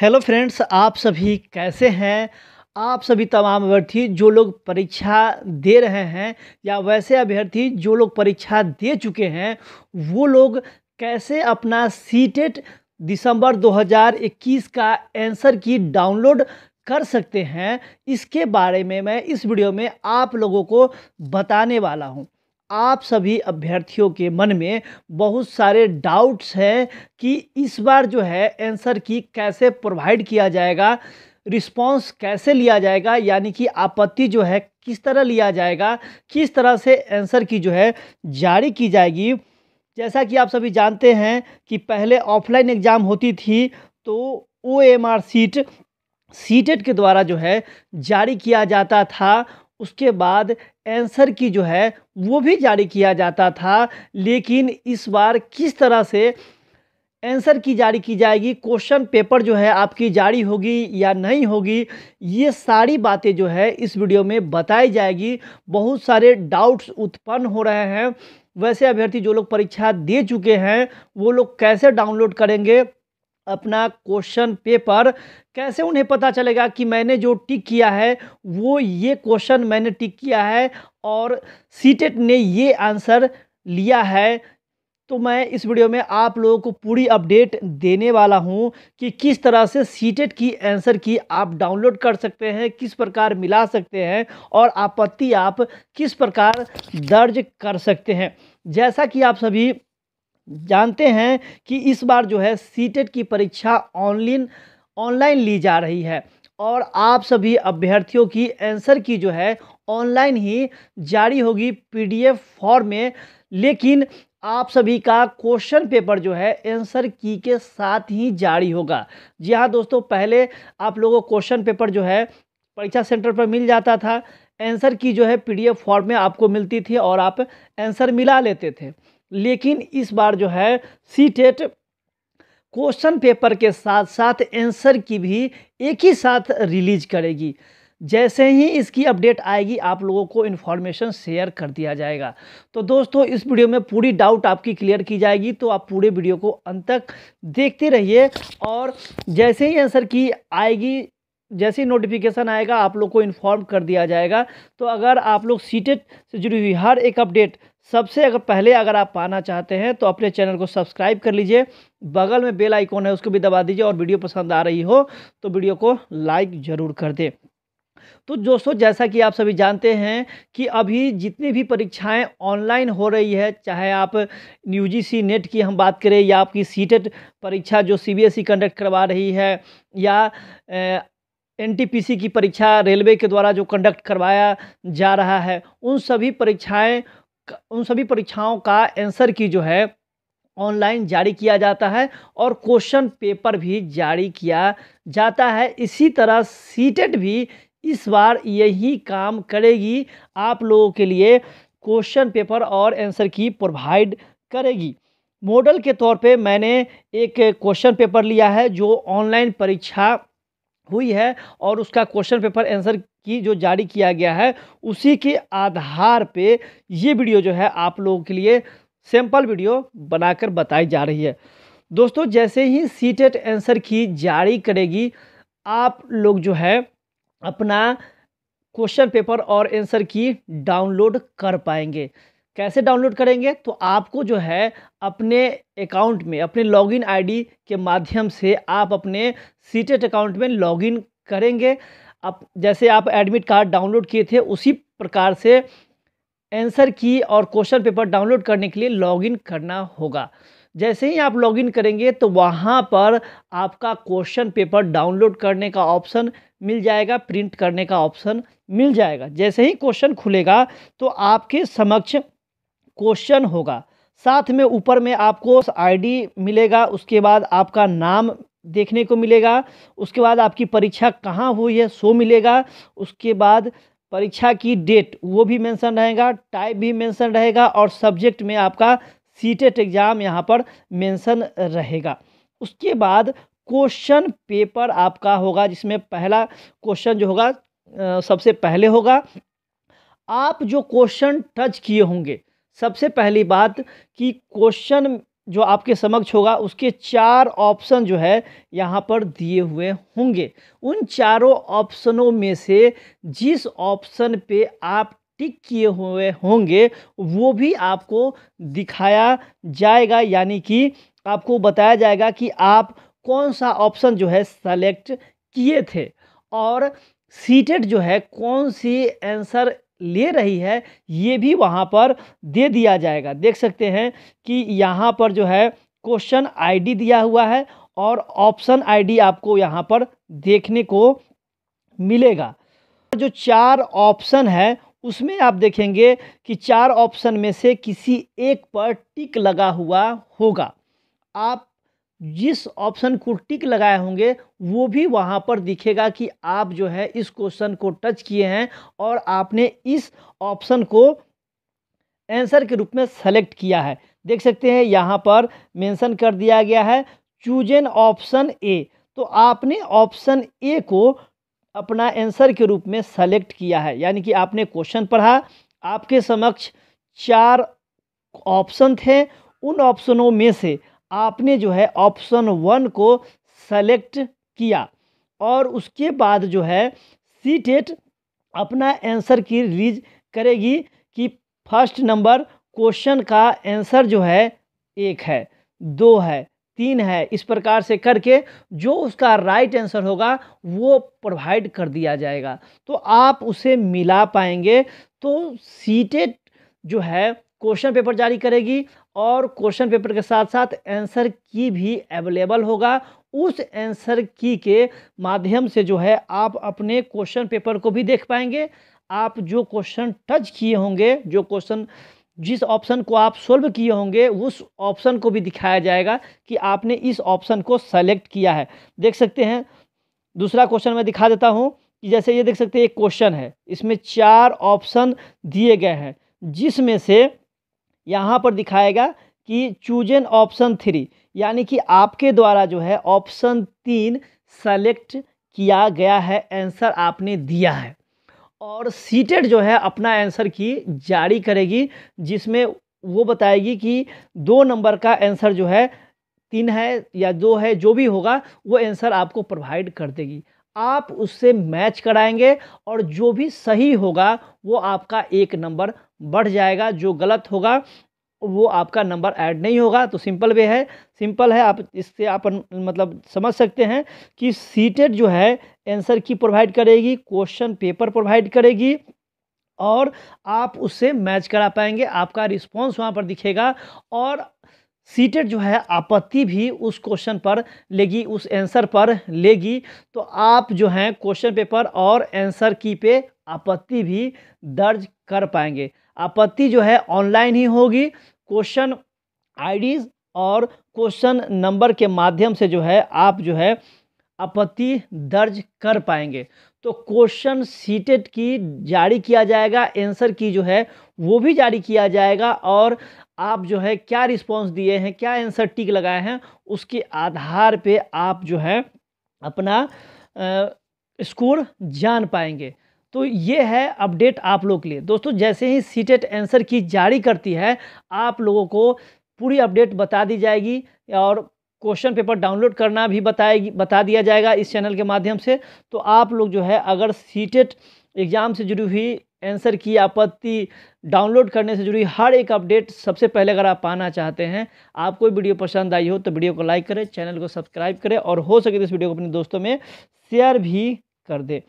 hello friends आप सभी कैसे हैं आप सभी तमाम अभ्यर्थी जो लोग परीक्षा दे रहे हैं या वैसे अभ्यर्थी जो लोग परीक्षा दे चुके हैं वो लोग कैसे अपना सीटेट दिसंबर 2021 का आंसर की डाउनलोड कर सकते हैं इसके बारे में मैं इस वीडियो में आप लोगों को बताने वाला हूं आप सभी अभ्यर्थियों के मन में बहुत सारे डाउट्स हैं कि इस बार जो है आंसर की कैसे प्रोवाइड किया जाएगा रिस्पॉन्स कैसे लिया जाएगा यानी कि आपत्ति जो है किस तरह लिया जाएगा किस तरह से आंसर की जो है जारी की जाएगी जैसा कि आप सभी जानते हैं कि पहले ऑफलाइन एग्ज़ाम होती थी तो O M R sheet CTET के द्वारा जो है जारी किया जाता था उसके बाद आंसर की जो है वो भी जारी किया जाता था लेकिन इस बार किस तरह से आंसर की जारी की जाएगी क्वेश्चन पेपर जो है आपकी जारी होगी या नहीं होगी ये सारी बातें जो है इस वीडियो में बताई जाएगी बहुत सारे डाउट्स उत्पन्न हो रहे हैं वैसे अभ्यर्थी जो लोग परीक्षा दे चुके हैं वो लोग कैसे डाउनलोड करेंगे अपना क्वेश्चन पेपर कैसे उन्हें पता चलेगा कि मैंने जो टिक किया है वो ये क्वेश्चन मैंने टिक किया है और सीटेट e ने ये आंसर लिया है तो मैं इस वीडियो में आप लोगों को पूरी अपडेट देने वाला हूं कि किस तरह से सीटेट e की आंसर की आप डाउनलोड कर सकते हैं किस प्रकार मिला सकते हैं और आपत्ति आप किस प्रकार दर्ज कर सकते हैं जैसा कि आप सभी जानते हैं कि इस बार जो है सीटेट e की परीक्षा ऑनलाइन ऑनलाइन ली जा रही है और आप सभी अभ्यर्थियों की आंसर की जो है ऑनलाइन ही जारी होगी पीडीएफ फॉर्म में लेकिन आप सभी का क्वेश्चन पेपर जो है आंसर की के साथ ही जारी होगा जी हाँ दोस्तों पहले आप लोगों को क्वेश्चन पेपर जो है परीक्षा सेंटर पर मिल जाता था आंसर की जो है पीडीएफ फॉर्म में आपको मिलती थी और आप आंसर मिला लेते थे लेकिन इस बार जो है सी टेट क्वेश्चन पेपर के साथ साथ आंसर की भी एक ही साथ रिलीज करेगी जैसे ही इसकी अपडेट आएगी आप लोगों को इन्फॉर्मेशन शेयर कर दिया जाएगा तो दोस्तों इस वीडियो में पूरी डाउट आपकी क्लियर की जाएगी तो आप पूरे वीडियो को अंत तक देखते रहिए और जैसे ही आंसर की आएगी जैसे ही नोटिफिकेशन आएगा आप लोग को इन्फॉर्म कर दिया जाएगा तो अगर आप लोग सीटेट से जुड़ी हुई हर एक अपडेट सबसे अगर पहले अगर आप पाना चाहते हैं तो अपने चैनल को सब्सक्राइब कर लीजिए बगल में बेल आइकॉन है उसको भी दबा दीजिए और वीडियो पसंद आ रही हो तो वीडियो को लाइक ज़रूर कर दें तो दोस्तों जैसा कि आप सभी जानते हैं कि अभी जितनी भी परीक्षाएं ऑनलाइन हो रही है चाहे आप यू नेट की हम बात करें या आपकी सीटेट परीक्षा जो सीबीएसई कंडक्ट करवा रही है या ए, एनटीपीसी की परीक्षा रेलवे के द्वारा जो कंडक्ट करवाया जा रहा है उन सभी परीक्षाएं उन सभी परीक्षाओं का आंसर की जो है ऑनलाइन जारी किया जाता है और क्वेश्चन पेपर भी जारी किया जाता है इसी तरह सीटेट e भी इस बार यही काम करेगी आप लोगों के लिए क्वेश्चन पेपर और आंसर की प्रोवाइड करेगी मॉडल के तौर पे मैंने एक क्वेश्चन पेपर लिया है जो ऑनलाइन परीक्षा हुई है और उसका क्वेश्चन पेपर आंसर की जो जारी किया गया है उसी के आधार पे ये वीडियो जो है आप लोगों के लिए सैंपल वीडियो बनाकर बताई जा रही है दोस्तों जैसे ही सी टेट आंसर की जारी करेगी आप लोग जो है अपना क्वेश्चन पेपर और आंसर की डाउनलोड कर पाएंगे कैसे डाउनलोड करेंगे तो आपको जो है अपने अकाउंट में अपने लॉगिन आईडी के माध्यम से आप अपने सीटेट अकाउंट में लॉगिन करेंगे आप जैसे आप एडमिट कार्ड डाउनलोड किए थे उसी प्रकार से आंसर की और क्वेश्चन पेपर डाउनलोड करने के लिए लॉगिन करना होगा जैसे ही आप लॉगिन करेंगे तो वहाँ पर आपका क्वेश्चन पेपर डाउनलोड करने का ऑप्शन मिल जाएगा प्रिंट करने का ऑप्शन मिल जाएगा जैसे ही क्वेश्चन खुलेगा तो आपके समक्ष क्वेश्चन होगा साथ में ऊपर में आपको आईडी मिलेगा उसके बाद आपका नाम देखने को मिलेगा उसके बाद आपकी परीक्षा कहाँ हुई है सो मिलेगा उसके बाद परीक्षा की डेट वो भी मेंशन रहेगा टाइप भी मेंशन रहेगा और सब्जेक्ट में आपका सीटेट एग्ज़ाम यहाँ पर मेंशन रहेगा उसके बाद क्वेश्चन पेपर आपका होगा जिसमें पहला क्वेश्चन जो होगा सबसे पहले होगा आप जो क्वेश्चन टच किए होंगे सबसे पहली बात कि क्वेश्चन जो आपके समक्ष होगा उसके चार ऑप्शन जो है यहाँ पर दिए हुए होंगे उन चारों ऑप्शनों में से जिस ऑप्शन पे आप टिक किए हुए होंगे वो भी आपको दिखाया जाएगा यानी कि आपको बताया जाएगा कि आप कौन सा ऑप्शन जो है सेलेक्ट किए थे और सीटेड जो है कौन सी आंसर ले रही है ये भी वहाँ पर दे दिया जाएगा देख सकते हैं कि यहाँ पर जो है क्वेश्चन आईडी दिया हुआ है और ऑप्शन आईडी आपको यहाँ पर देखने को मिलेगा जो चार ऑप्शन है उसमें आप देखेंगे कि चार ऑप्शन में से किसी एक पर टिक लगा हुआ होगा आप जिस ऑप्शन को टिक लगाए होंगे वो भी वहाँ पर दिखेगा कि आप जो है इस क्वेश्चन को टच किए हैं और आपने इस ऑप्शन को आंसर के रूप में सेलेक्ट किया है देख सकते हैं यहाँ पर मेंशन कर दिया गया है चूज एन ऑप्शन ए तो आपने ऑप्शन ए को अपना आंसर के रूप में सेलेक्ट किया है यानी कि आपने क्वेश्चन पढ़ा आपके समक्ष चार ऑप्शन थे उन ऑप्शनों में से आपने जो है ऑप्शन वन को सेलेक्ट किया और उसके बाद जो है सी टेट अपना आंसर की रिलीज करेगी कि फर्स्ट नंबर क्वेश्चन का आंसर जो है एक है दो है तीन है इस प्रकार से करके जो उसका राइट आंसर होगा वो प्रोवाइड कर दिया जाएगा तो आप उसे मिला पाएंगे तो सीटेट जो है क्वेश्चन पेपर जारी करेगी और क्वेश्चन पेपर के साथ साथ आंसर की भी अवेलेबल होगा उस आंसर की के माध्यम से जो है आप अपने क्वेश्चन पेपर को भी देख पाएंगे आप जो क्वेश्चन टच किए होंगे जो क्वेश्चन जिस ऑप्शन को आप सोल्व किए होंगे उस ऑप्शन को भी दिखाया जाएगा कि आपने इस ऑप्शन को सेलेक्ट किया है देख सकते हैं दूसरा क्वेश्चन मैं दिखा देता हूँ कि जैसे ये देख सकते हैं एक क्वेश्चन है इसमें चार ऑप्शन दिए गए हैं जिसमें से यहाँ पर दिखाएगा कि चूजन ऑप्शन थ्री यानी कि आपके द्वारा जो है ऑप्शन तीन सेलेक्ट किया गया है आंसर आपने दिया है और सीटेड जो है अपना आंसर की जारी करेगी जिसमें वो बताएगी कि दो नंबर का आंसर जो है तीन है या दो है जो भी होगा वो आंसर आपको प्रोवाइड कर देगी आप उससे मैच कराएंगे और जो भी सही होगा वो आपका एक नंबर बढ़ जाएगा जो गलत होगा वो आपका नंबर ऐड नहीं होगा तो सिंपल वे है सिंपल है आप इससे आप मतलब समझ सकते हैं कि सीटेट जो है आंसर की प्रोवाइड करेगी क्वेश्चन पेपर प्रोवाइड करेगी और आप उससे मैच करा पाएंगे आपका रिस्पॉन्स वहाँ पर दिखेगा और सीटेट जो है आपत्ति भी उस क्वेश्चन पर लेगी उस आंसर पर लेगी तो आप जो हैं क्वेश्चन पेपर और आंसर की पे आपत्ति भी दर्ज कर पाएंगे आपत्ति जो है ऑनलाइन ही होगी क्वेश्चन आईडीज और क्वेश्चन नंबर के माध्यम से जो है आप जो है आपत्ति दर्ज कर पाएंगे तो क्वेश्चन सीटेट की जारी किया जाएगा आंसर की जो है वो भी जारी किया जाएगा और आप जो है क्या रिस्पॉन्स दिए हैं क्या आंसर टिक लगाए हैं उसके आधार पे आप जो है अपना आ, स्कोर जान पाएंगे तो ये है अपडेट आप लोग के लिए दोस्तों जैसे ही सीटेट आंसर की जारी करती है आप लोगों को पूरी अपडेट बता दी जाएगी और क्वेश्चन पेपर डाउनलोड करना भी बताएगी बता दिया जाएगा इस चैनल के माध्यम से तो आप लोग जो है अगर सीटेट एग्ज़ाम से जुड़ी हुई आंसर की आपत्ति डाउनलोड करने से जुड़ी हर एक अपडेट सबसे पहले अगर आप पाना चाहते हैं आपको वीडियो पसंद आई हो तो वीडियो को लाइक करें चैनल को सब्सक्राइब करें और हो सके तो इस वीडियो को अपने दोस्तों में शेयर भी कर दें